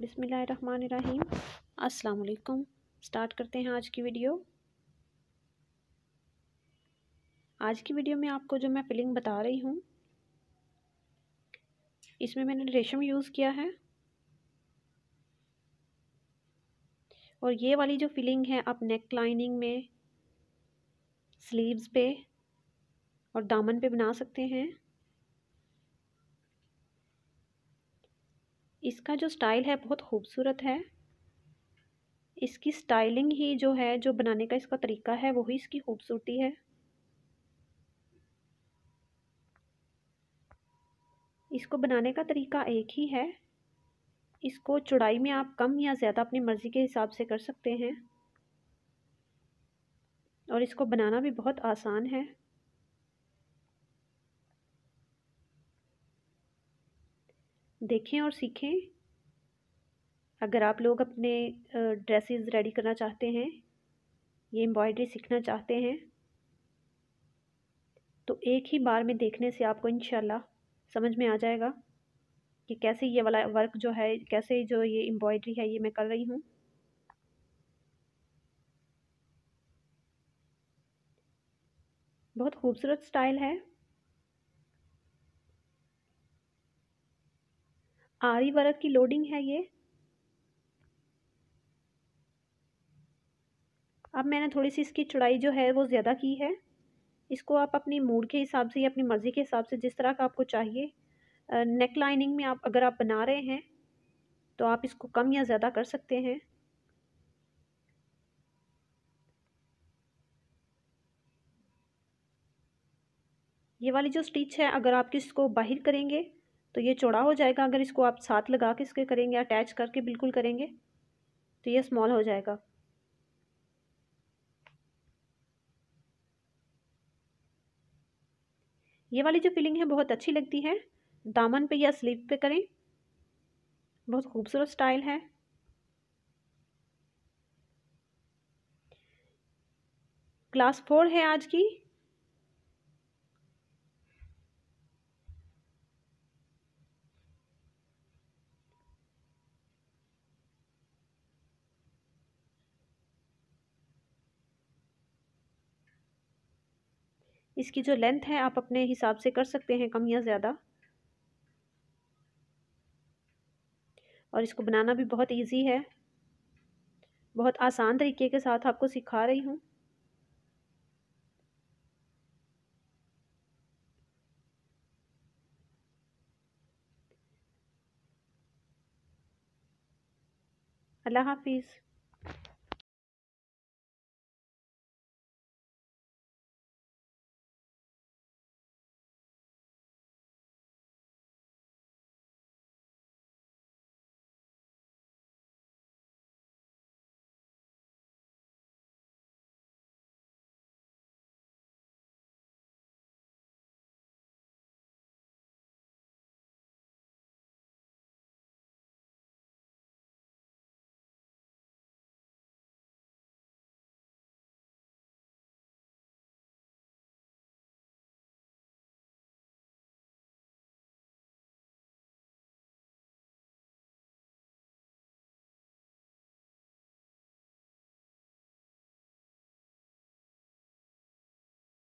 बिसमीम अस्सलाम स्टार्ट करते हैं आज की वीडियो आज की वीडियो में आपको जो मैं फिलिंग बता रही हूँ इसमें मैंने रेशम यूज़ किया है और ये वाली जो फिलिंग है आप नेक लाइनिंग में स्लीव्स पे और दामन पे बना सकते हैं इसका जो स्टाइल है बहुत खूबसूरत है इसकी स्टाइलिंग ही जो है जो बनाने का इसका तरीका है वही इसकी खूबसूरती है इसको बनाने का तरीका एक ही है इसको चौड़ाई में आप कम या ज़्यादा अपनी मर्ज़ी के हिसाब से कर सकते हैं और इसको बनाना भी बहुत आसान है देखें और सीखें अगर आप लोग अपने ड्रेसेस रेडी करना चाहते हैं ये एम्ब्रॉयडरी सीखना चाहते हैं तो एक ही बार में देखने से आपको इन समझ में आ जाएगा कि कैसे ये वाला वर्क जो है कैसे जो ये एम्ब्रॉयडरी है ये मैं कर रही हूँ बहुत खूबसूरत स्टाइल है आरी वर्क की लोडिंग है ये अब मैंने थोड़ी सी इसकी चौड़ाई जो है वो ज़्यादा की है इसको आप अपनी मूड के हिसाब से या अपनी मर्ज़ी के हिसाब से जिस तरह का आपको चाहिए नेक लाइनिंग में आप अगर आप बना रहे हैं तो आप इसको कम या ज़्यादा कर सकते हैं ये वाली जो स्टिच है अगर आप इसको बाहर करेंगे तो ये चौड़ा हो जाएगा अगर इसको आप साथ लगा के इसके करेंगे अटैच करके बिल्कुल करेंगे तो ये स्मॉल हो जाएगा ये वाली जो फिलिंग है बहुत अच्छी लगती है दामन पे या स्लीव पे करें बहुत खूबसूरत स्टाइल है क्लास फोर है आज की इसकी जो लेंथ है आप अपने हिसाब से कर सकते हैं कम या ज़्यादा और इसको बनाना भी बहुत इजी है बहुत आसान तरीके के साथ आपको सिखा रही हूँ अल्लाह हाफिज़